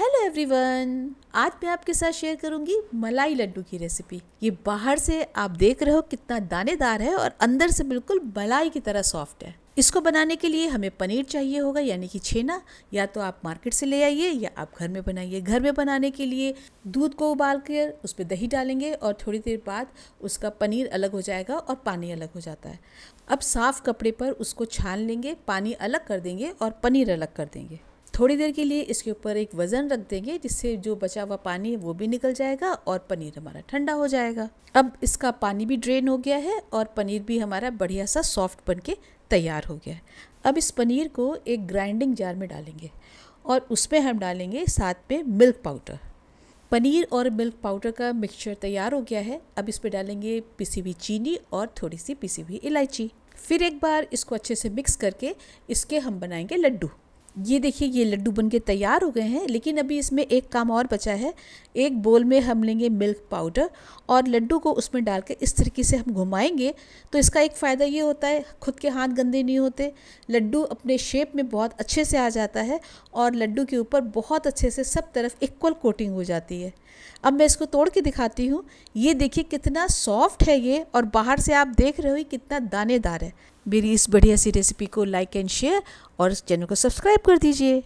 hello everyone आज मैं आपके साथ शेयर करूंगी मलाई लड्डू की रेसिपी ये बाहर से आप देख रहे हो कितना दानेदार है और अंदर से बिल्कुल मलाई की तरह सॉफ्ट है इसको बनाने के लिए हमें पनीर चाहिए होगा यानी कि छेना या तो आप मार्केट से ले आइए या आप घर में बनाइए घर में बनाने के लिए दूध को उबाल कर उस पर दही डालेंगे और थोड़ी देर बाद उसका पनीर अलग हो जाएगा और पानी अलग हो जाता है अब साफ़ कपड़े पर उसको छान लेंगे पानी अलग कर देंगे और पनीर अलग कर देंगे थोड़ी देर के लिए इसके ऊपर एक वज़न रख देंगे जिससे जो बचा हुआ पानी है वो भी निकल जाएगा और पनीर हमारा ठंडा हो जाएगा अब इसका पानी भी ड्रेन हो गया है और पनीर भी हमारा बढ़िया सा सॉफ्ट बन के तैयार हो गया है अब इस पनीर को एक ग्राइंडिंग जार में डालेंगे और उसमें हम डालेंगे साथ में मिल्क पाउडर पनीर और मिल्क पाउडर का मिक्सचर तैयार हो गया है अब इस पर डालेंगे पिसी हुई चीनी और थोड़ी सी पिसी हुई इलायची फिर एक बार इसको अच्छे से मिक्स करके इसके हम बनाएंगे लड्डू ये देखिए ये लड्डू बन के तैयार हो गए हैं लेकिन अभी इसमें एक काम और बचा है एक बोल में हम लेंगे मिल्क पाउडर और लड्डू को उसमें डाल के इस तरीके से हम घुमाएंगे तो इसका एक फ़ायदा ये होता है खुद के हाथ गंदे नहीं होते लड्डू अपने शेप में बहुत अच्छे से आ जाता है और लड्डू के ऊपर बहुत अच्छे से सब तरफ इक्वल कोटिंग हो जाती है अब मैं इसको तोड़ के दिखाती हूँ ये देखिए कितना सॉफ्ट है ये और बाहर से आप देख रहे हो कितना दानेदार है मेरी इस बढ़िया सी रेसिपी को लाइक एंड शेयर और चैनल को सब्सक्राइब कर दीजिए